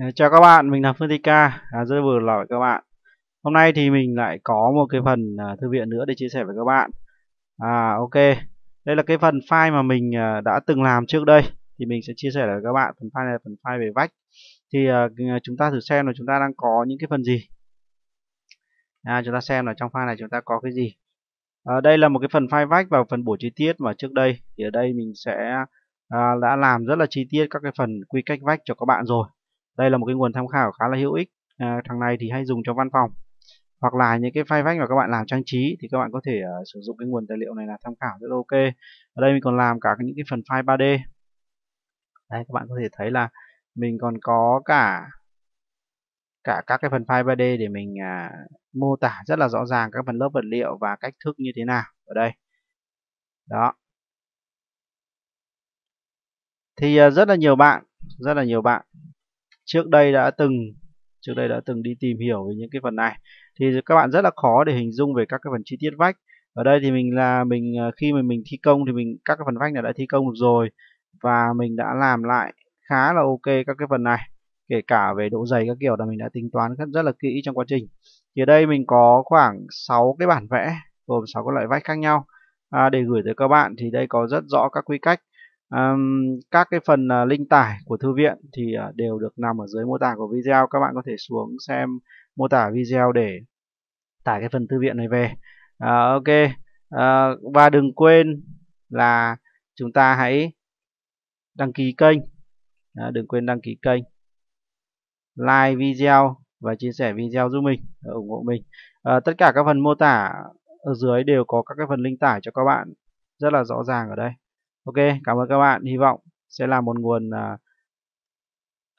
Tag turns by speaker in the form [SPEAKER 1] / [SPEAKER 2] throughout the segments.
[SPEAKER 1] Ờ, chào các bạn, mình là Phương Tika, à, rất vừa là các bạn. Hôm nay thì mình lại có một cái phần à, thư viện nữa để chia sẻ với các bạn. À ok, đây là cái phần file mà mình à, đã từng làm trước đây thì mình sẽ chia sẻ với các bạn. Phần file này là phần file về vách. Thì à, à, chúng ta thử xem là chúng ta đang có những cái phần gì. À, chúng ta xem là trong file này chúng ta có cái gì. À, đây là một cái phần file vách và phần bổ chi tiết mà trước đây thì ở đây mình sẽ à, đã làm rất là chi tiết các cái phần quy cách vách cho các bạn rồi đây là một cái nguồn tham khảo khá là hữu ích à, thằng này thì hay dùng cho văn phòng hoặc là những cái file vách mà các bạn làm trang trí thì các bạn có thể uh, sử dụng cái nguồn tài liệu này là tham khảo rất ok ở đây mình còn làm cả những cái phần file 3D đây các bạn có thể thấy là mình còn có cả cả các cái phần file 3D để mình à, mô tả rất là rõ ràng các phần lớp vật liệu và cách thức như thế nào ở đây. Đó. Thì à, rất là nhiều bạn, rất là nhiều bạn trước đây đã từng trước đây đã từng đi tìm hiểu về những cái phần này thì các bạn rất là khó để hình dung về các cái phần chi tiết vách ở đây thì mình là mình à, khi mà mình thi công thì mình các cái phần vách này đã thi công được rồi và mình đã làm lại khá là ok các cái phần này kể cả về độ dày các kiểu là mình đã tính toán rất là kỹ trong quá trình thì ở đây mình có khoảng 6 cái bản vẽ gồm 6 cái loại vách khác nhau à, để gửi tới các bạn thì đây có rất rõ các quy cách um, các cái phần uh, ờ, link tải của thư viện thì uh, đều được nằm ở dưới mô tả của video các bạn có thể xuống xem mô tả video để tải cái phần thư viện này về uh, ok uh, và đừng quên là chúng ta hãy đăng ký kênh uh, đừng quên đăng ký kênh like video và chia sẻ video giúp mình ủng hộ mình uh, tất cả các phần mô tả ở dưới đều có các cái phần link tải cho các bạn rất là rõ ràng ở đây ok cảm ơn các bạn hy vọng sẽ là một nguồn à,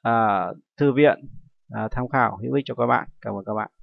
[SPEAKER 1] à, thư viện à, tham khảo hữu ích cho các bạn cảm ơn các bạn